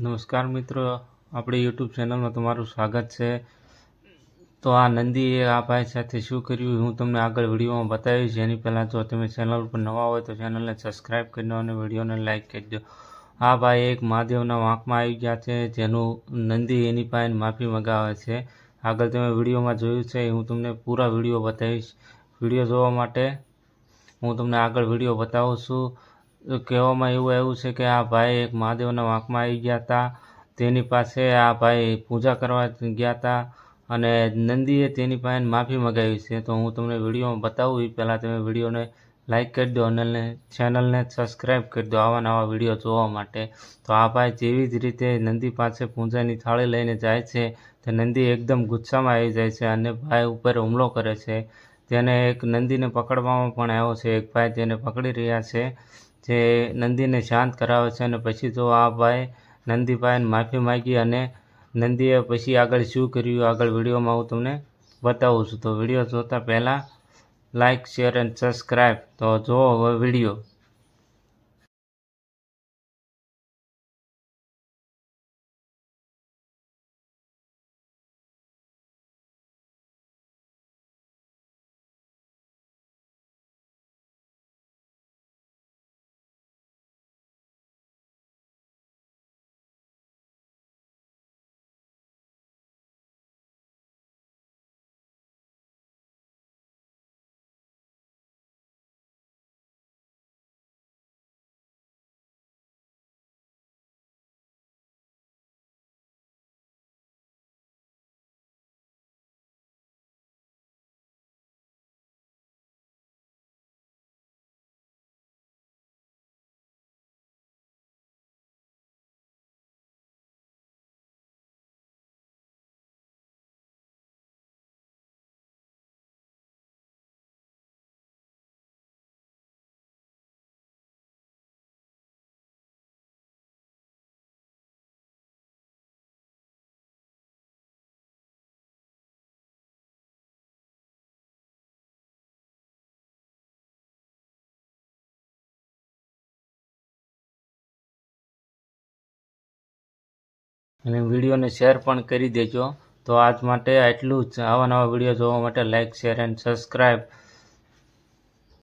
નમસ્કાર મિત્રો આપણી યુટ્યુબ ચેનલમાં તમારું સ્વાગત છે તો આ નંદીએ આ ભાઈ સાથે શું કર્યું હું તમને આગળ વિડીયોમાં બતાવીશ એની પહેલાં જો તમે ચેનલ પર નવા હોય તો ચેનલને સબસ્ક્રાઈબ કરી દો અને વિડીયોને લાઇક કરી દો આ ભાઈ એક મહાદેવના વાંકમાં આવી ગયા છે જેનું નંદી એની પાસે માફી મગાવે છે આગળ તમે વિડીયોમાં જોયું છે હું તમને પૂરા વિડીયો બતાવીશ વિડીયો જોવા માટે હું તમને આગળ વિડીયો બતાવું છું કહેવામાં એવું આવ્યું છે કે આ ભાઈ એક મહાદેવના વાંકમાં આવી ગયા હતા તેની પાસે આ ભાઈ પૂજા કરવા ગયા હતા અને નંદીએ તેની પાસે માફી મગાવી છે તો હું તમને વિડીયોમાં બતાવું એ પહેલાં તમે વિડીયોને લાઇક કરી દો અને ચેનલને સબસ્ક્રાઈબ કરી દો આવા નવા વિડીયો જોવા માટે તો આ ભાઈ જેવી જ રીતે નંદી પાસે પૂજાની થાળી લઈને જાય છે તો નંદી એકદમ ગુસ્સામાં આવી જાય છે અને ભાઈ ઉપર હુમલો કરે છે તેને એક નંદીને પકડવામાં પણ આવ્યો છે એક ભાઈ તેને પકડી રહ્યા છે જે નંદીને શાંત કરાવે છે અને પછી તો આ ભાઈ નંદીભાઈને માફી માગી અને નંદીએ પછી આગળ શું કર્યું આગળ વિડીયોમાં હું તમને બતાવું છું તો વિડીયો જોતાં પહેલાં લાઇક શેર એન્ડ સબસ્ક્રાઈબ તો જુઓ હવે વિડીયો અને વિડીયોને શેર પણ કરી દેજો તો આજ માટે આટલું જ આવા નવા વિડીયો જોવા માટે લાઇક શેર એન્ડ સબસ્ક્રાઈબ